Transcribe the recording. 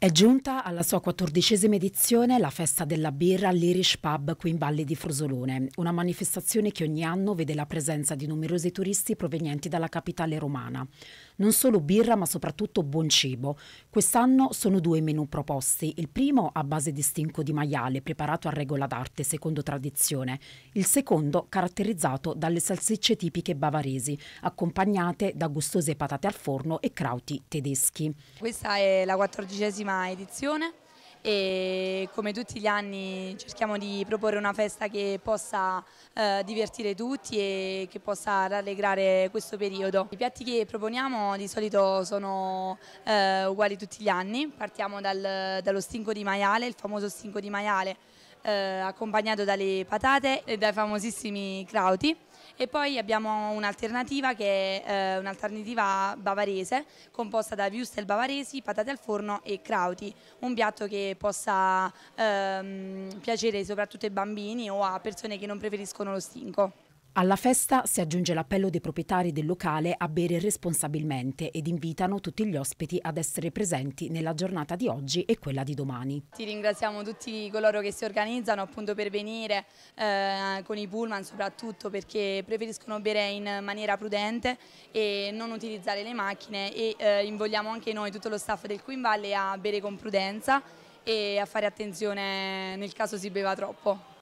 È giunta alla sua quattordicesima edizione la festa della birra all'Irish Pub qui in Valle di Frosolone, una manifestazione che ogni anno vede la presenza di numerosi turisti provenienti dalla capitale romana. Non solo birra ma soprattutto buon cibo. Quest'anno sono due menù proposti, il primo a base di stinco di maiale preparato a regola d'arte secondo tradizione, il secondo caratterizzato dalle salsicce tipiche bavaresi accompagnate da gustose patate al forno e crauti tedeschi. Questa è la quattordicesima prima edizione e come tutti gli anni cerchiamo di proporre una festa che possa eh, divertire tutti e che possa rallegrare questo periodo. I piatti che proponiamo di solito sono eh, uguali tutti gli anni, partiamo dal, dallo stinco di maiale, il famoso stinco di maiale eh, accompagnato dalle patate e dai famosissimi crauti. E poi abbiamo un'alternativa che è eh, un'alternativa bavarese composta da viustel bavaresi, patate al forno e crauti, un piatto che possa ehm, piacere soprattutto ai bambini o a persone che non preferiscono lo stinco. Alla festa si aggiunge l'appello dei proprietari del locale a bere responsabilmente ed invitano tutti gli ospiti ad essere presenti nella giornata di oggi e quella di domani. Ti ringraziamo tutti coloro che si organizzano appunto per venire eh, con i pullman soprattutto perché preferiscono bere in maniera prudente e non utilizzare le macchine e eh, invogliamo anche noi tutto lo staff del Queen Valley a bere con prudenza e a fare attenzione nel caso si beva troppo.